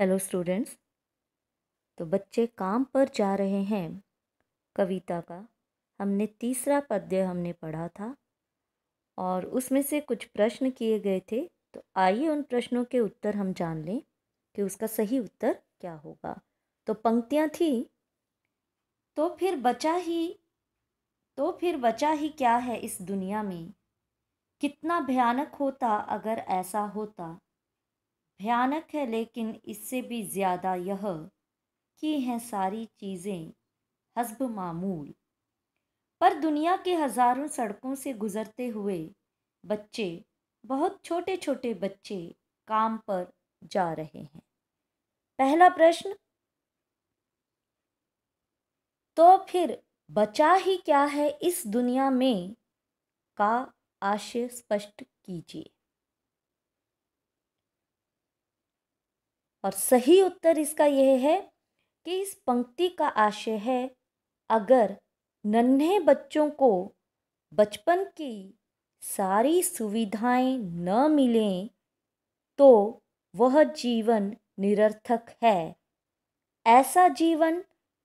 hello students तो बच्चे काम पर जा रहे हैं कविता का हमने तीसरा पद्य हमने पढ़ा था और उसमें से कुछ प्रश्न किए गए थे तो आइए उन प्रश्नों के उत्तर हम जान लें कि उसका सही उत्तर क्या होगा तो पंक्तियाँ थी तो फिर बचा ही तो फिर बचा ही क्या है इस दुनिया में कितना भयानक होता अगर ऐसा होता भयानक है लेकिन इससे भी ज़्यादा यह कि हैं सारी चीज़ें हसब मामूल पर दुनिया के हज़ारों सड़कों से गुज़रते हुए बच्चे बहुत छोटे छोटे बच्चे काम पर जा रहे हैं पहला प्रश्न तो फिर बचा ही क्या है इस दुनिया में का आशय स्पष्ट कीजिए और सही उत्तर इसका यह है कि इस पंक्ति का आशय है अगर नन्हे बच्चों को बचपन की सारी सुविधाएं न मिलें तो वह जीवन निरर्थक है ऐसा जीवन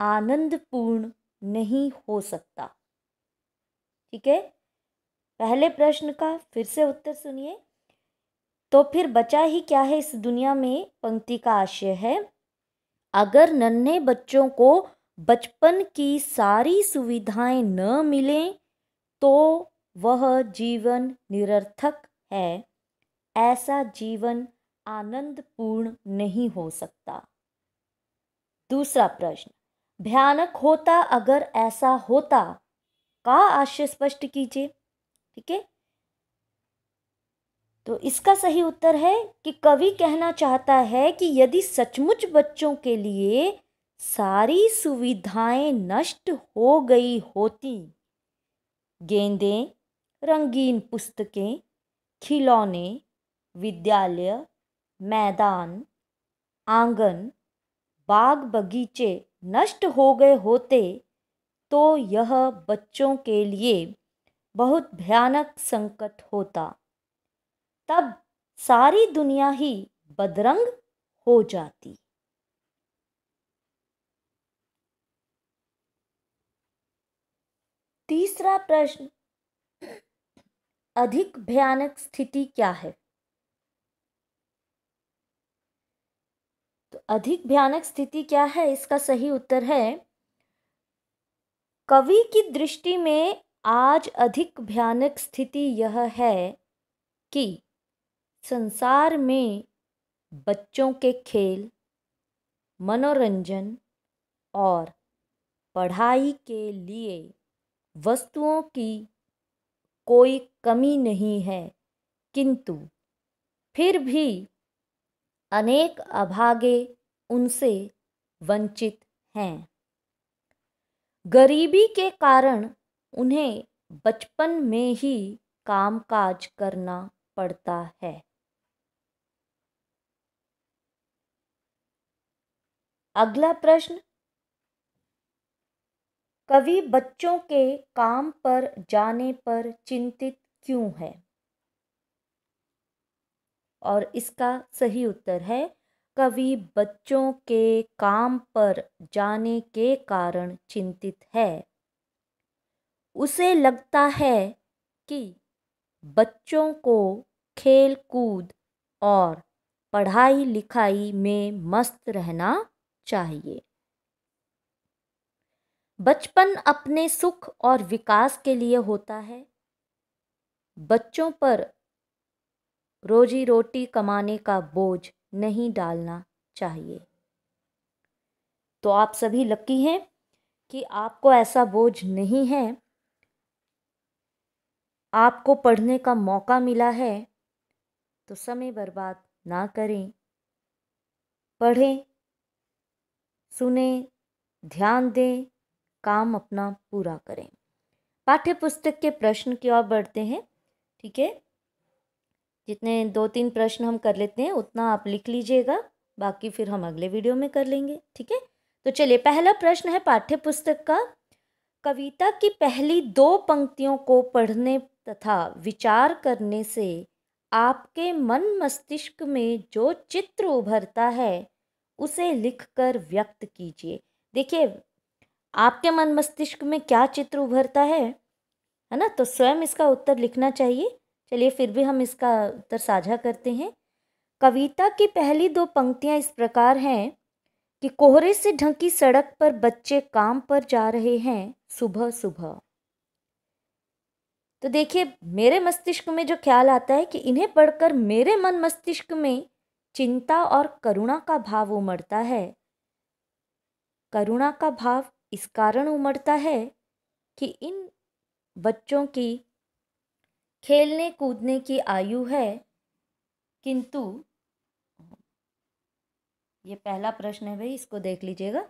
आनंदपूर्ण नहीं हो सकता ठीक है पहले प्रश्न का फिर से उत्तर सुनिए तो फिर बचा ही क्या है इस दुनिया में पंक्ति का आशय है अगर नन्हे बच्चों को बचपन की सारी सुविधाएं न मिलें तो वह जीवन निरर्थक है ऐसा जीवन आनंदपूर्ण नहीं हो सकता दूसरा प्रश्न भयानक होता अगर ऐसा होता का आशय स्पष्ट कीजिए ठीक है तो इसका सही उत्तर है कि कवि कहना चाहता है कि यदि सचमुच बच्चों के लिए सारी सुविधाएं नष्ट हो गई होती गेंदें रंगीन पुस्तकें खिलौने विद्यालय मैदान आंगन बाग बगीचे नष्ट हो गए होते तो यह बच्चों के लिए बहुत भयानक संकट होता तब सारी दुनिया ही बदरंग हो जाती तीसरा प्रश्न अधिक भयानक स्थिति क्या है तो अधिक भयानक स्थिति क्या है इसका सही उत्तर है कवि की दृष्टि में आज अधिक भयानक स्थिति यह है कि संसार में बच्चों के खेल मनोरंजन और पढ़ाई के लिए वस्तुओं की कोई कमी नहीं है किंतु फिर भी अनेक अभागे उनसे वंचित हैं गरीबी के कारण उन्हें बचपन में ही कामकाज करना पड़ता है अगला प्रश्न कवि बच्चों के काम पर जाने पर चिंतित क्यों है और इसका सही उत्तर है कवि बच्चों के काम पर जाने के कारण चिंतित है उसे लगता है कि बच्चों को खेल कूद और पढ़ाई लिखाई में मस्त रहना चाहिए बचपन अपने सुख और विकास के लिए होता है बच्चों पर रोजी रोटी कमाने का बोझ नहीं डालना चाहिए तो आप सभी लकी हैं कि आपको ऐसा बोझ नहीं है आपको पढ़ने का मौका मिला है तो समय बर्बाद ना करें पढ़ें सुने ध्यान दें काम अपना पूरा करें पाठ्य पुस्तक के प्रश्न की ओर बढ़ते हैं ठीक है जितने दो तीन प्रश्न हम कर लेते हैं उतना आप लिख लीजिएगा बाकी फिर हम अगले वीडियो में कर लेंगे ठीक है तो चलिए पहला प्रश्न है पाठ्य पुस्तक का कविता की पहली दो पंक्तियों को पढ़ने तथा विचार करने से आपके मन मस्तिष्क में जो चित्र उभरता है उसे लिखकर व्यक्त कीजिए देखिए आपके मन मस्तिष्क में क्या चित्र उभरता है है ना तो स्वयं इसका उत्तर लिखना चाहिए चलिए फिर भी हम इसका उत्तर साझा करते हैं कविता की पहली दो पंक्तियाँ इस प्रकार हैं कि कोहरे से ढंकी सड़क पर बच्चे काम पर जा रहे हैं सुबह सुबह तो देखिए मेरे मस्तिष्क में जो ख्याल आता है कि इन्हें पढ़कर मेरे मन मस्तिष्क में चिंता और करुणा का भाव उमड़ता है करुणा का भाव इस कारण उमड़ता है कि इन बच्चों की खेलने कूदने की आयु है किंतु ये पहला प्रश्न है भाई इसको देख लीजिएगा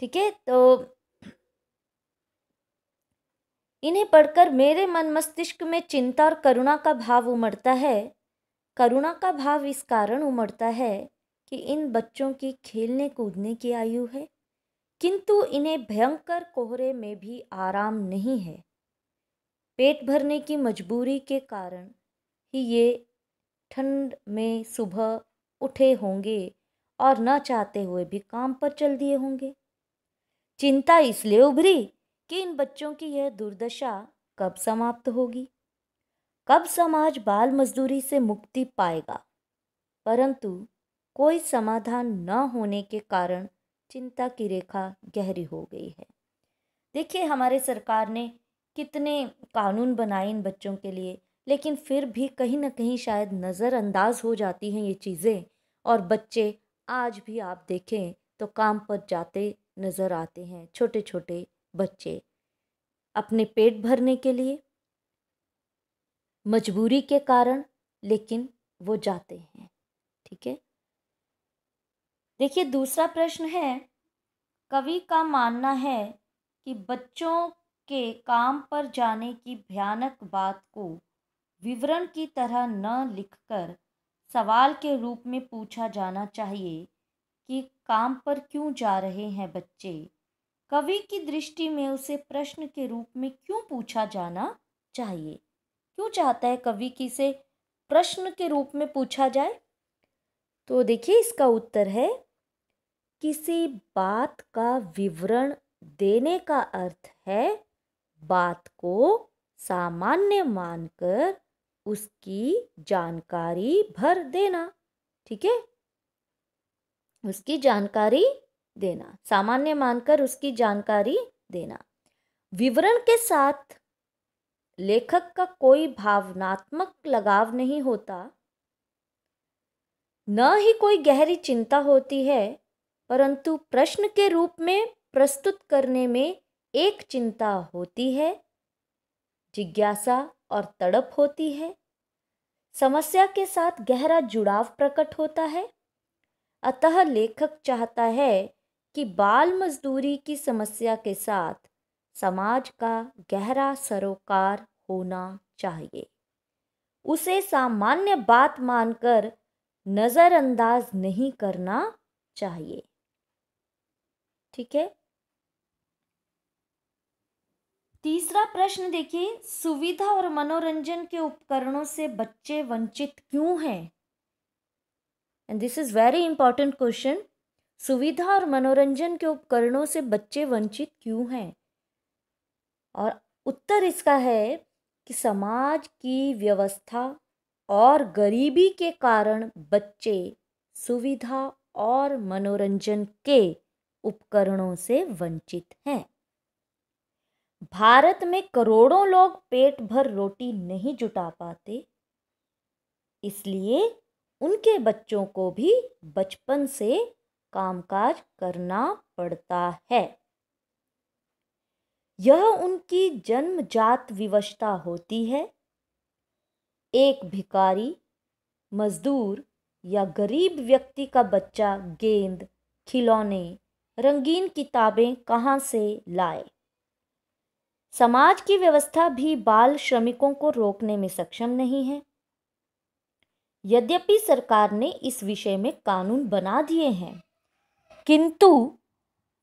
ठीक है तो इन्हें पढ़कर मेरे मन मस्तिष्क में चिंता और करुणा का भाव उमड़ता है करुणा का भाव इस कारण उमड़ता है कि इन बच्चों की खेलने कूदने की आयु है किंतु इन्हें भयंकर कोहरे में भी आराम नहीं है पेट भरने की मजबूरी के कारण ही ये ठंड में सुबह उठे होंगे और न चाहते हुए भी काम पर चल दिए होंगे चिंता इसलिए उभरी कि इन बच्चों की यह दुर्दशा कब समाप्त होगी कब समाज बाल मजदूरी से मुक्ति पाएगा परंतु कोई समाधान न होने के कारण चिंता की रेखा गहरी हो गई है देखिए हमारे सरकार ने कितने कानून बनाए इन बच्चों के लिए लेकिन फिर भी कहीं ना कहीं शायद नज़रअंदाज हो जाती हैं ये चीज़ें और बच्चे आज भी आप देखें तो काम पर जाते नज़र आते हैं छोटे छोटे बच्चे अपने पेट भरने के लिए मजबूरी के कारण लेकिन वो जाते हैं ठीक है देखिए दूसरा प्रश्न है कवि का मानना है कि बच्चों के काम पर जाने की भयानक बात को विवरण की तरह न लिखकर सवाल के रूप में पूछा जाना चाहिए कि काम पर क्यों जा रहे हैं बच्चे कवि की दृष्टि में उसे प्रश्न के रूप में क्यों पूछा जाना चाहिए क्यों चाहता है कवि किसे प्रश्न के रूप में पूछा जाए तो देखिए इसका उत्तर है किसी बात का विवरण देने का अर्थ है बात को सामान्य मानकर उसकी जानकारी भर देना ठीक है उसकी जानकारी देना सामान्य मानकर उसकी जानकारी देना विवरण के साथ लेखक का कोई भावनात्मक लगाव नहीं होता न ही कोई गहरी चिंता होती है परंतु प्रश्न के रूप में प्रस्तुत करने में एक चिंता होती है जिज्ञासा और तड़प होती है समस्या के साथ गहरा जुड़ाव प्रकट होता है अतः लेखक चाहता है कि बाल मजदूरी की समस्या के साथ समाज का गहरा सरोकार होना चाहिए उसे सामान्य बात मानकर नज़रअंदाज नहीं करना चाहिए ठीक है तीसरा प्रश्न देखिए सुविधा और मनोरंजन के उपकरणों से बच्चे वंचित क्यों हैं and this is very important question सुविधा और मनोरंजन के उपकरणों से बच्चे वंचित क्यों हैं और उत्तर इसका है कि समाज की व्यवस्था और गरीबी के कारण बच्चे सुविधा और मनोरंजन के उपकरणों से वंचित हैं भारत में करोड़ों लोग पेट भर रोटी नहीं जुटा पाते इसलिए उनके बच्चों को भी बचपन से कामकाज करना पड़ता है यह उनकी जन्मजात विवशता होती है एक भिकारी मजदूर या गरीब व्यक्ति का बच्चा गेंद खिलौने रंगीन किताबें कहाँ से लाए समाज की व्यवस्था भी बाल श्रमिकों को रोकने में सक्षम नहीं है यद्यपि सरकार ने इस विषय में कानून बना दिए हैं किंतु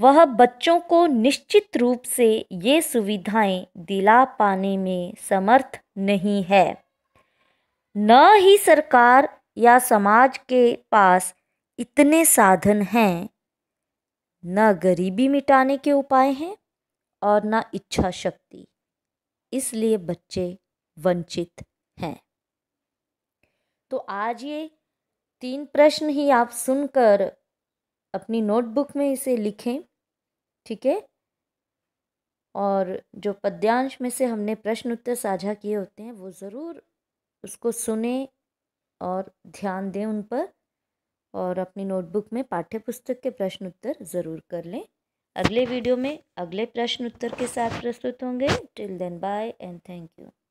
वह बच्चों को निश्चित रूप से ये सुविधाएं दिला पाने में समर्थ नहीं है न ही सरकार या समाज के पास इतने साधन हैं न गरीबी मिटाने के उपाय हैं और न इच्छा शक्ति इसलिए बच्चे वंचित हैं तो आज ये तीन प्रश्न ही आप सुनकर अपनी नोटबुक में इसे लिखें ठीक है और जो पद्यांश में से हमने प्रश्न उत्तर साझा किए होते हैं वो ज़रूर उसको सुने और ध्यान दें उन पर और अपनी नोटबुक में पाठ्य पुस्तक के प्रश्न उत्तर ज़रूर कर लें अगले वीडियो में अगले प्रश्न उत्तर के साथ प्रस्तुत होंगे till then bye and thank you